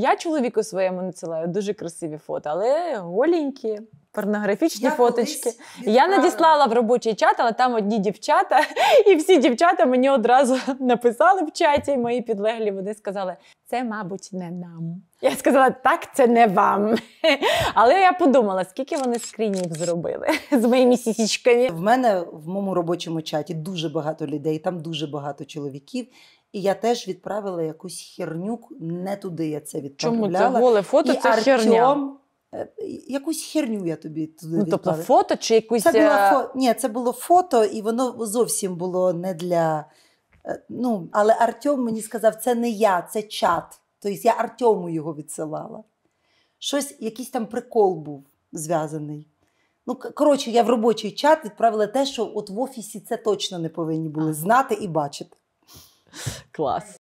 Я чоловіку своєму надсилаю дуже красиві фото, але голенькі порнографічні я фоточки. Я надіслала в робочий чат, але там одні дівчата, і всі дівчата мені одразу написали в чаті. і Мої підлеглі вони сказали: це, мабуть, не нам. Я сказала, так, це не вам. Але я подумала, скільки вони скрінів зробили з моїми сісічками. В мене в моєму робочому чаті дуже багато людей, там дуже багато чоловіків. І я теж відправила якусь херню, не туди я це відправляла. Чому це голе фото? І це Артем, херня. Е, якусь херню я тобі туди Ну, Тобто фото чи якусь. Це було е, фо... Ні, це було фото, і воно зовсім було не для. Е, ну, Але Артем мені сказав, це не я, це чат. Тобто я Артему його відсилала. Щось, якийсь там прикол був зв'язаний. Ну, коротше, я в робочий чат відправила те, що от в офісі це точно не повинні були знати і бачити. Клас.